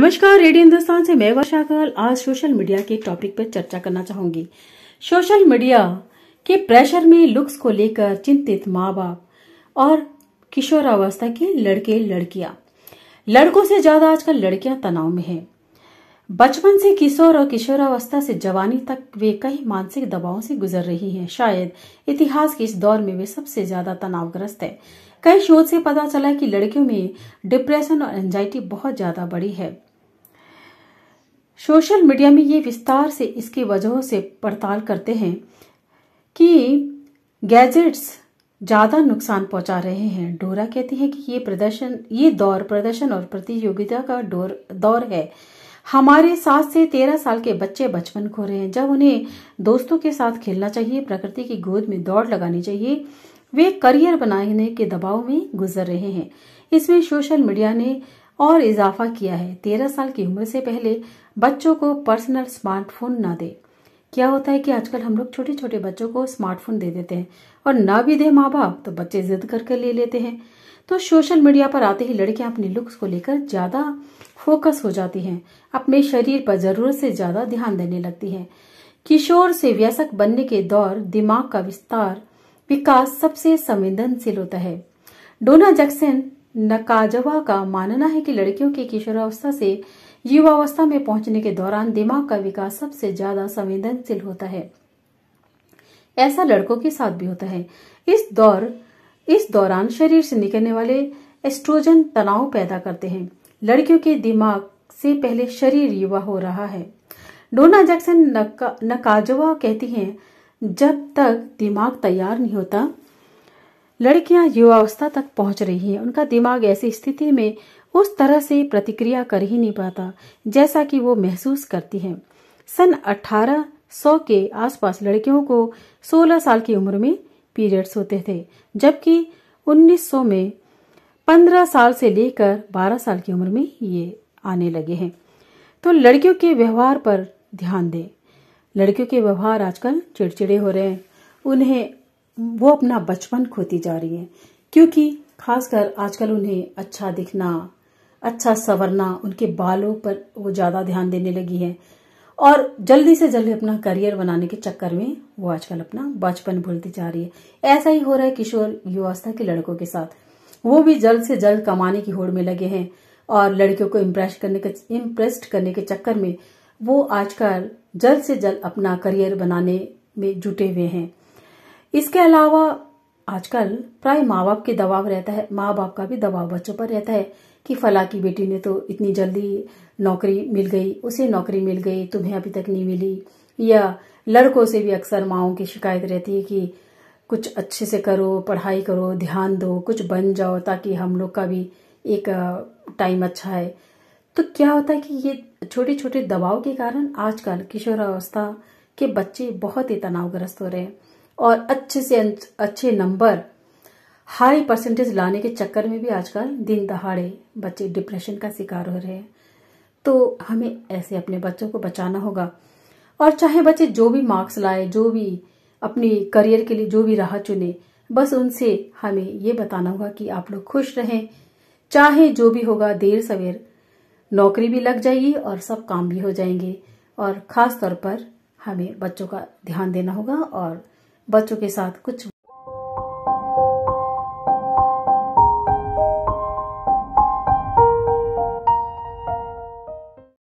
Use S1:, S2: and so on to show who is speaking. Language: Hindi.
S1: नमस्कार रेडियो हिंदुस्तान से मैं वर्षा कल आज सोशल मीडिया के टॉपिक पर चर्चा करना चाहूंगी सोशल मीडिया के प्रेशर में लुक्स को लेकर चिंतित माँ बाप और किशोरावस्था के लड़के लड़कियां लड़कों से ज्यादा आजकल लड़कियां तनाव में हैं बचपन से किशोर और किशोरावस्था से जवानी तक वे कई मानसिक दबावों से गुजर रही हैं शायद इतिहास के इस दौर में वे सबसे ज्यादा तनावग्रस्त है कई शोध से पता चला कि लड़कियों में डिप्रेशन और एंजाइटी बहुत ज्यादा बढ़ी है सोशल मीडिया में ये विस्तार से इसकी वजहों से पड़ताल करते हैं कि गैजेट्स ज़्यादा नुकसान पहुंचा रहे हैं डोरा कहती है कि ये प्रदर्शन ये दौर प्रदर्शन और प्रतियोगिता का दौर है हमारे सात से तेरह साल के बच्चे बचपन खो रहे हैं जब उन्हें दोस्तों के साथ खेलना चाहिए प्रकृति की गोद में दौड़ लगानी चाहिए वे करियर बनाने के दबाव में गुजर रहे हैं इसमें सोशल मीडिया ने और इजाफा किया है तेरह साल की उम्र से पहले बच्चों को पर्सनल स्मार्टफोन ना दे क्या होता है कि आजकल हम लोग छोटे छोटे बच्चों को स्मार्टफोन दे देते हैं और ना भी दे माँ बाप तो बच्चे जिद करके ले लेते हैं तो सोशल मीडिया पर आते ही लड़कियां अपने लुक्स को लेकर ज़्यादा फोकस हो जाती हैं अपने शरीर पर ज़रूरत से ज़्यादा ध्यान देने लगती हैं किशोर से व्यसक बनने के दौर दिमाग का विस्तार विकास सबसे संवेदनशील होता है डोना जैक्सन नकाजवा का मानना है कि लड़कियों के किशोरावस्था से युवावस्था में पहुंचने के दौरान दिमाग का विकास सबसे ज्यादा संवेदनशील होता है ऐसा लड़कों के साथ भी होता है इस दौर इस दौरान शरीर से निकलने वाले एस्ट्रोजन तनाव पैदा करते हैं लड़कियों के दिमाग से पहले शरीर युवा हो रहा है डोना जैक्सन नका, नकाजवा कहती हैं जब तक दिमाग तैयार नहीं होता लड़कियां युवावस्था तक पहुंच रही हैं उनका दिमाग ऐसी स्थिति में उस तरह से प्रतिक्रिया कर ही नहीं पाता जैसा कि वो महसूस करती हैं सन 1800 के आसपास लड़कियों को 16 साल की उम्र में पीरियड्स होते थे जबकि 1900 में 15 साल से लेकर 12 साल की उम्र में ये आने लगे हैं तो लड़कियों के व्यवहार पर ध्यान दें लड़कियों के व्यवहार आजकल चिड़चिड़े हो रहे हैं उन्हें वो अपना बचपन खोती जा रही है क्योंकि खासकर आजकल उन्हें अच्छा दिखना अच्छा संवरना उनके बालों पर वो ज्यादा ध्यान देने लगी है और जल्दी से जल्दी अपना करियर बनाने के चक्कर में वो आजकल अपना बचपन भूलती जा रही है ऐसा ही हो रहा है किशोर युवावस्था के लड़कों के साथ वो भी जल्द से जल्द कमाने की होड़ में लगे हैं और लड़कियों को इम्प्रेस करने के इम्प्रेस्ड करने के चक्कर में वो आजकल जल्द से जल्द अपना करियर बनाने में जुटे हुए हैं इसके अलावा आजकल प्राय माँ बाप के दबाव रहता है माँ बाप का भी दबाव बच्चों पर रहता है कि फला की बेटी ने तो इतनी जल्दी नौकरी मिल गई उसे नौकरी मिल गई तुम्हें अभी तक नहीं मिली या लड़कों से भी अक्सर माओ की शिकायत रहती है कि कुछ अच्छे से करो पढ़ाई करो ध्यान दो कुछ बन जाओ ताकि हम लोग का भी एक टाइम अच्छा है तो क्या होता है कि ये छोटे छोटे दबाव के कारण आजकल किशोरावस्था के बच्चे बहुत ही तनावग्रस्त हो रहे हैं और अच्छे से अच्छे नंबर हाई परसेंटेज लाने के चक्कर में भी आजकल दिन दहाड़े बच्चे डिप्रेशन का शिकार हो रहे हैं तो हमें ऐसे अपने बच्चों को बचाना होगा और चाहे बच्चे जो भी मार्क्स लाए जो भी अपनी करियर के लिए जो भी राह चुने बस उनसे हमें ये बताना होगा कि आप लोग खुश रहें चाहे जो भी होगा देर सवेर नौकरी भी लग जाएगी और सब काम भी हो जाएंगे और ख़ास तौर पर हमें बच्चों का ध्यान देना होगा और बच्चों के साथ कुछ